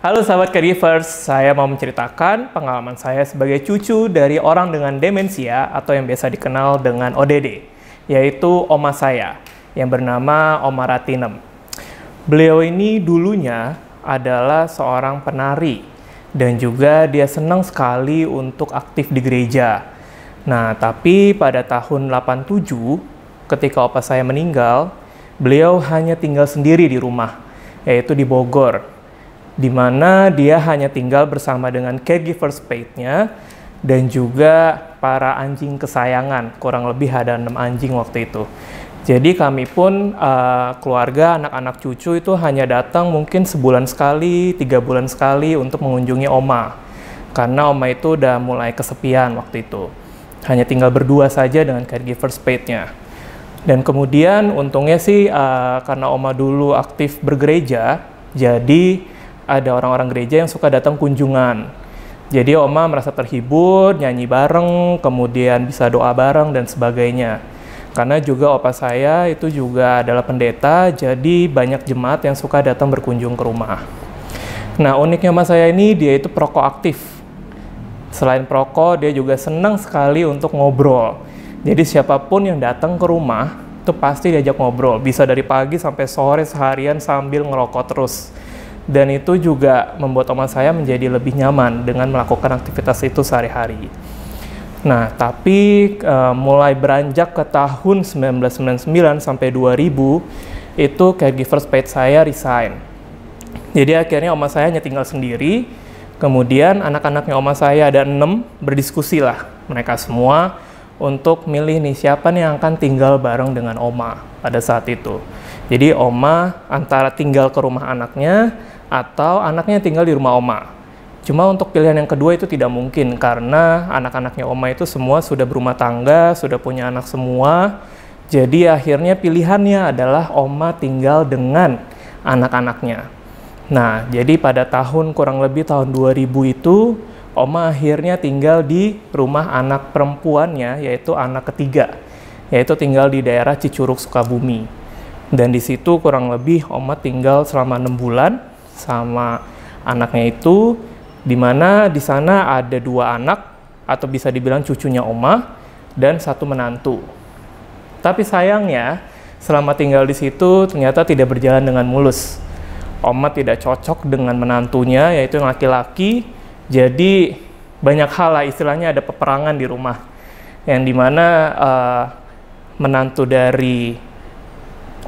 Halo sahabat caregivers, saya mau menceritakan pengalaman saya sebagai cucu dari orang dengan demensia atau yang biasa dikenal dengan ODD, yaitu oma saya yang bernama Oma Ratinem. Beliau ini dulunya adalah seorang penari dan juga dia senang sekali untuk aktif di gereja. Nah, tapi pada tahun 87 ketika opa saya meninggal, beliau hanya tinggal sendiri di rumah, yaitu di Bogor di mana dia hanya tinggal bersama dengan caregiver spade nya dan juga para anjing kesayangan, kurang lebih ada enam anjing waktu itu. Jadi kami pun uh, keluarga, anak-anak cucu itu hanya datang mungkin sebulan sekali, tiga bulan sekali untuk mengunjungi oma. Karena oma itu udah mulai kesepian waktu itu. Hanya tinggal berdua saja dengan caregiver spade-nya. Dan kemudian untungnya sih uh, karena oma dulu aktif bergereja, jadi ada orang-orang gereja yang suka datang kunjungan. Jadi Oma merasa terhibur, nyanyi bareng, kemudian bisa doa bareng dan sebagainya. Karena juga opa saya itu juga adalah pendeta, jadi banyak jemaat yang suka datang berkunjung ke rumah. Nah, uniknya Oma saya ini dia itu perokok aktif. Selain perokok, dia juga senang sekali untuk ngobrol. Jadi siapapun yang datang ke rumah, itu pasti diajak ngobrol. Bisa dari pagi sampai sore seharian sambil ngerokok terus dan itu juga membuat oma saya menjadi lebih nyaman dengan melakukan aktivitas itu sehari-hari. Nah, tapi e, mulai beranjak ke tahun 1999 sampai 2000 itu caregiver paid saya resign. Jadi akhirnya oma saya hanya tinggal sendiri. Kemudian anak-anaknya oma saya ada enam berdiskusi lah mereka semua untuk milih nih siapa nih yang akan tinggal bareng dengan oma pada saat itu. Jadi oma antara tinggal ke rumah anaknya atau anaknya tinggal di rumah oma. Cuma untuk pilihan yang kedua itu tidak mungkin karena anak-anaknya oma itu semua sudah berumah tangga, sudah punya anak semua. Jadi akhirnya pilihannya adalah oma tinggal dengan anak-anaknya. Nah, jadi pada tahun kurang lebih tahun 2000 itu oma akhirnya tinggal di rumah anak perempuannya yaitu anak ketiga, yaitu tinggal di daerah Cicuruk Sukabumi dan di situ kurang lebih Oma tinggal selama enam bulan sama anaknya itu di mana di sana ada dua anak atau bisa dibilang cucunya Oma dan satu menantu. Tapi sayangnya selama tinggal di situ ternyata tidak berjalan dengan mulus. Oma tidak cocok dengan menantunya yaitu yang laki-laki. Jadi banyak hal lah istilahnya ada peperangan di rumah yang dimana uh, eh, menantu dari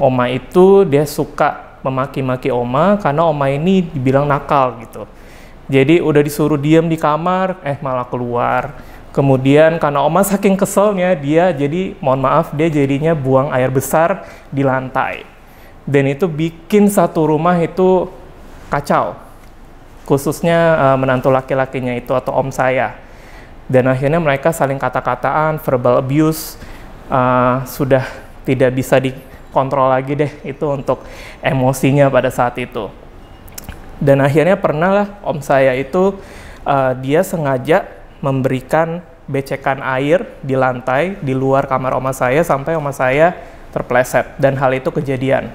Oma itu dia suka memaki-maki Oma karena Oma ini dibilang nakal gitu. Jadi udah disuruh diem di kamar, eh malah keluar. Kemudian karena Oma saking keselnya dia jadi mohon maaf dia jadinya buang air besar di lantai. Dan itu bikin satu rumah itu kacau. Khususnya uh, menantu laki-lakinya itu atau om saya. Dan akhirnya mereka saling kata-kataan, verbal abuse uh, sudah tidak bisa di kontrol lagi deh itu untuk emosinya pada saat itu. Dan akhirnya pernah lah om saya itu uh, dia sengaja memberikan becekan air di lantai di luar kamar oma saya sampai oma saya terpleset dan hal itu kejadian.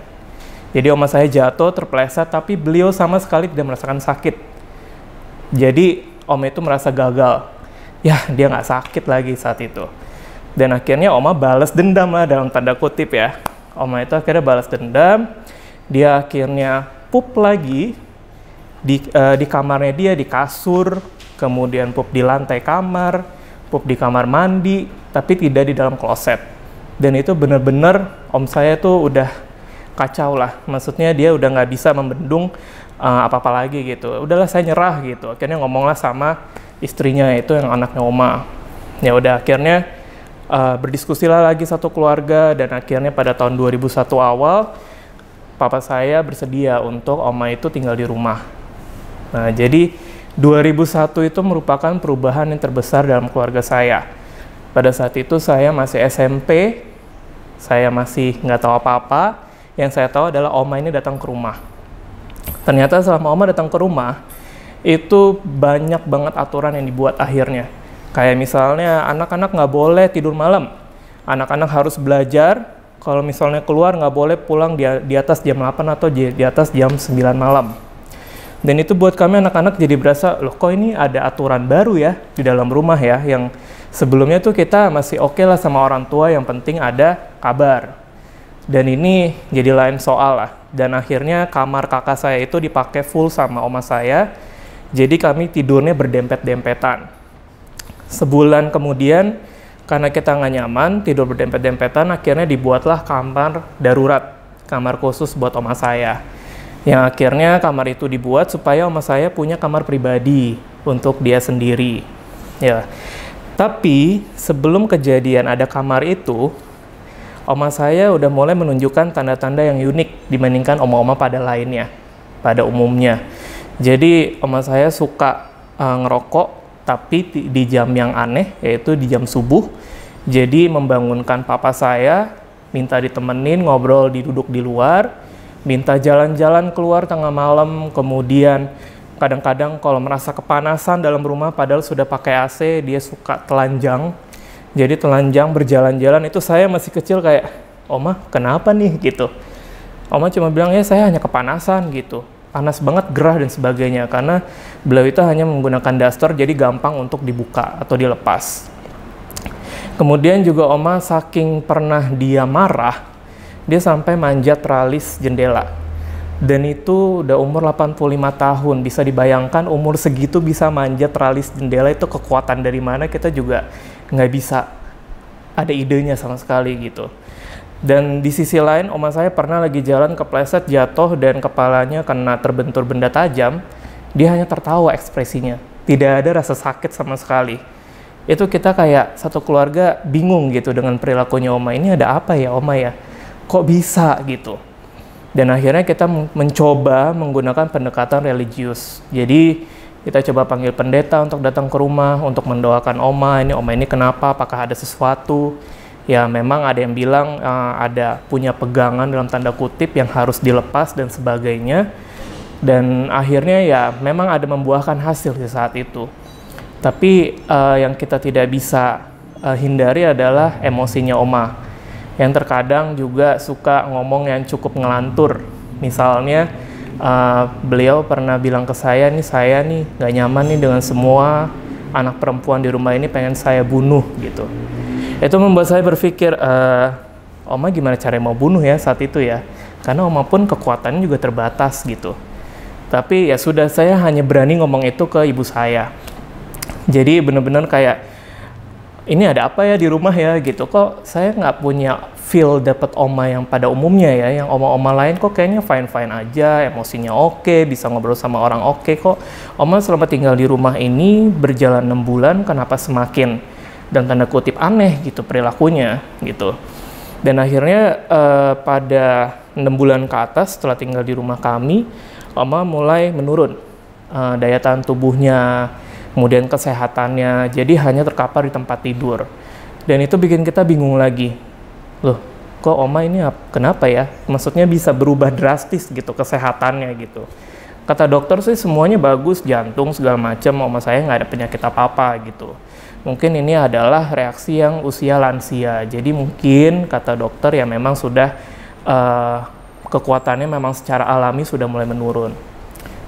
Jadi oma saya jatuh terpleset tapi beliau sama sekali tidak merasakan sakit. Jadi om itu merasa gagal. Ya dia nggak sakit lagi saat itu. Dan akhirnya oma balas dendam lah dalam tanda kutip ya. Oma itu akhirnya balas dendam. Dia akhirnya pup lagi di, uh, di kamarnya dia, di kasur, kemudian pup di lantai kamar, pup di kamar mandi, tapi tidak di dalam kloset. Dan itu benar-benar om saya tuh udah kacau lah. Maksudnya dia udah nggak bisa membendung uh, apa-apa lagi gitu. Udahlah saya nyerah gitu. Akhirnya ngomonglah sama istrinya itu yang anaknya Oma. Ya udah akhirnya uh, berdiskusilah lagi satu keluarga dan akhirnya pada tahun 2001 awal papa saya bersedia untuk oma itu tinggal di rumah. Nah, jadi 2001 itu merupakan perubahan yang terbesar dalam keluarga saya. Pada saat itu saya masih SMP, saya masih nggak tahu apa-apa. Yang saya tahu adalah oma ini datang ke rumah. Ternyata selama oma datang ke rumah, itu banyak banget aturan yang dibuat akhirnya Kayak misalnya anak-anak nggak boleh tidur malam, anak-anak harus belajar. Kalau misalnya keluar nggak boleh pulang di, di atas jam 8 atau di, di atas jam 9 malam. Dan itu buat kami anak-anak jadi berasa, loh kok ini ada aturan baru ya di dalam rumah ya, yang sebelumnya tuh kita masih oke okay lah sama orang tua, yang penting ada kabar. Dan ini jadi lain soal lah. Dan akhirnya kamar kakak saya itu dipakai full sama oma saya, jadi kami tidurnya berdempet-dempetan sebulan kemudian karena kita nggak nyaman tidur berdempet-dempetan akhirnya dibuatlah kamar darurat kamar khusus buat oma saya yang akhirnya kamar itu dibuat supaya oma saya punya kamar pribadi untuk dia sendiri ya tapi sebelum kejadian ada kamar itu oma saya udah mulai menunjukkan tanda-tanda yang unik dibandingkan oma-oma pada lainnya pada umumnya jadi oma saya suka uh, ngerokok tapi di jam yang aneh yaitu di jam subuh. Jadi membangunkan papa saya, minta ditemenin ngobrol duduk di luar, minta jalan-jalan keluar tengah malam, kemudian kadang-kadang kalau merasa kepanasan dalam rumah padahal sudah pakai AC, dia suka telanjang. Jadi telanjang berjalan-jalan itu saya masih kecil kayak, "Oma, kenapa nih?" gitu. Oma cuma bilang, "Ya saya hanya kepanasan" gitu panas banget, gerah dan sebagainya karena beliau itu hanya menggunakan daster jadi gampang untuk dibuka atau dilepas. Kemudian juga Oma saking pernah dia marah, dia sampai manjat tralis jendela. Dan itu udah umur 85 tahun, bisa dibayangkan umur segitu bisa manjat tralis jendela itu kekuatan dari mana kita juga nggak bisa ada idenya sama sekali gitu. Dan di sisi lain, oma saya pernah lagi jalan kepleset, jatuh, dan kepalanya kena terbentur benda tajam. Dia hanya tertawa ekspresinya. Tidak ada rasa sakit sama sekali. Itu kita kayak satu keluarga bingung gitu dengan perilakunya oma. Ini ada apa ya oma ya? Kok bisa gitu? Dan akhirnya kita mencoba menggunakan pendekatan religius. Jadi kita coba panggil pendeta untuk datang ke rumah, untuk mendoakan oma ini, oma ini kenapa, apakah ada sesuatu ya memang ada yang bilang uh, ada punya pegangan dalam tanda kutip yang harus dilepas dan sebagainya dan akhirnya ya memang ada membuahkan hasil di saat itu tapi uh, yang kita tidak bisa uh, hindari adalah emosinya oma yang terkadang juga suka ngomong yang cukup ngelantur misalnya uh, beliau pernah bilang ke saya nih saya nih gak nyaman nih dengan semua anak perempuan di rumah ini pengen saya bunuh gitu itu membuat saya berpikir, uh, Oma gimana cara mau bunuh ya saat itu ya. Karena Oma pun kekuatannya juga terbatas gitu. Tapi ya sudah, saya hanya berani ngomong itu ke ibu saya. Jadi bener-bener kayak, ini ada apa ya di rumah ya gitu. Kok saya nggak punya feel dapat oma yang pada umumnya ya. Yang oma-oma lain kok kayaknya fine-fine aja, emosinya oke, okay, bisa ngobrol sama orang oke okay kok. Oma selama tinggal di rumah ini berjalan enam bulan, kenapa semakin dan tanda kutip aneh gitu perilakunya gitu dan akhirnya uh, pada enam bulan ke atas setelah tinggal di rumah kami oma mulai menurun uh, daya tahan tubuhnya kemudian kesehatannya jadi hanya terkapar di tempat tidur dan itu bikin kita bingung lagi loh kok oma ini kenapa ya maksudnya bisa berubah drastis gitu kesehatannya gitu kata dokter sih semuanya bagus jantung segala macam oma saya nggak ada penyakit apa apa gitu mungkin ini adalah reaksi yang usia lansia. Jadi mungkin kata dokter ya memang sudah uh, kekuatannya memang secara alami sudah mulai menurun.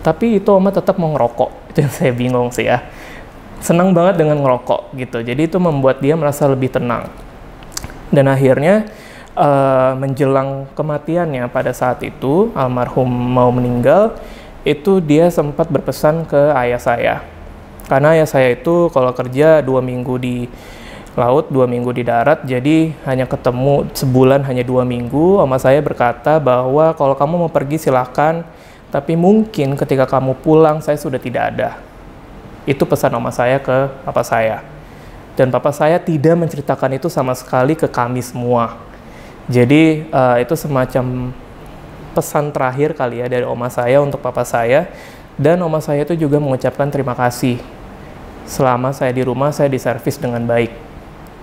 Tapi itu oma tetap mau ngerokok. Itu yang saya bingung sih ya. Senang banget dengan ngerokok gitu. Jadi itu membuat dia merasa lebih tenang. Dan akhirnya uh, menjelang kematiannya pada saat itu almarhum mau meninggal, itu dia sempat berpesan ke ayah saya karena ya saya itu kalau kerja dua minggu di laut dua minggu di darat jadi hanya ketemu sebulan hanya dua minggu sama saya berkata bahwa kalau kamu mau pergi silahkan tapi mungkin ketika kamu pulang saya sudah tidak ada itu pesan oma saya ke papa saya dan papa saya tidak menceritakan itu sama sekali ke kami semua jadi uh, itu semacam pesan terakhir kali ya dari oma saya untuk papa saya dan oma saya itu juga mengucapkan terima kasih selama saya di rumah saya diservis dengan baik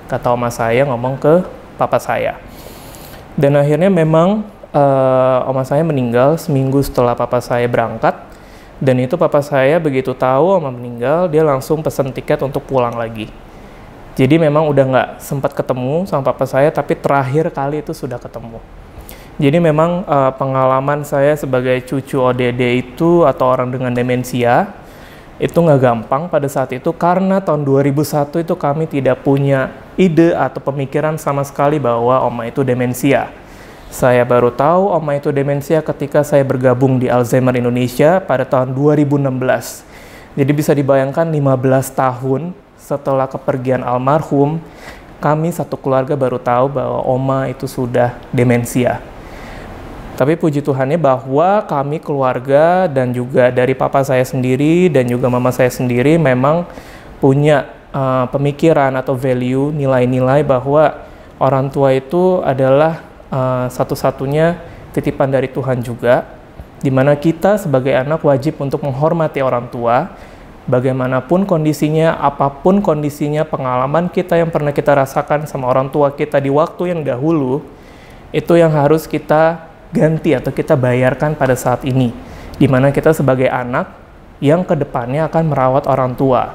kata oma saya ngomong ke papa saya dan akhirnya memang uh, oma saya meninggal seminggu setelah papa saya berangkat dan itu papa saya begitu tahu oma meninggal dia langsung pesen tiket untuk pulang lagi jadi memang udah nggak sempat ketemu sama papa saya tapi terakhir kali itu sudah ketemu jadi memang uh, pengalaman saya sebagai cucu ODD itu atau orang dengan demensia itu nggak gampang pada saat itu karena tahun 2001 itu kami tidak punya ide atau pemikiran sama sekali bahwa Oma itu demensia. Saya baru tahu Oma itu demensia ketika saya bergabung di Alzheimer Indonesia pada tahun 2016. Jadi bisa dibayangkan 15 tahun setelah kepergian almarhum, kami satu keluarga baru tahu bahwa Oma itu sudah demensia. Tapi puji Tuhannya bahwa kami keluarga dan juga dari papa saya sendiri dan juga mama saya sendiri memang punya uh, pemikiran atau value nilai-nilai bahwa orang tua itu adalah uh, satu-satunya titipan dari Tuhan juga di mana kita sebagai anak wajib untuk menghormati orang tua bagaimanapun kondisinya, apapun kondisinya, pengalaman kita yang pernah kita rasakan sama orang tua kita di waktu yang dahulu itu yang harus kita ganti atau kita bayarkan pada saat ini. Di mana kita sebagai anak yang kedepannya akan merawat orang tua.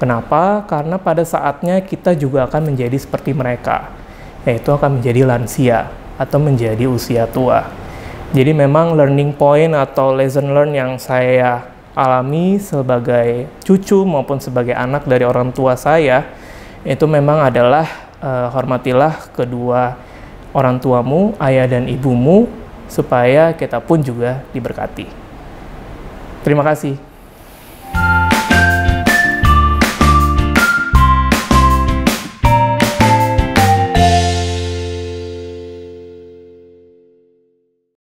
Kenapa? Karena pada saatnya kita juga akan menjadi seperti mereka, yaitu akan menjadi lansia atau menjadi usia tua. Jadi memang learning point atau lesson learn yang saya alami sebagai cucu maupun sebagai anak dari orang tua saya itu memang adalah uh, hormatilah kedua orang tuamu, ayah dan ibumu supaya kita pun juga diberkati. Terima kasih.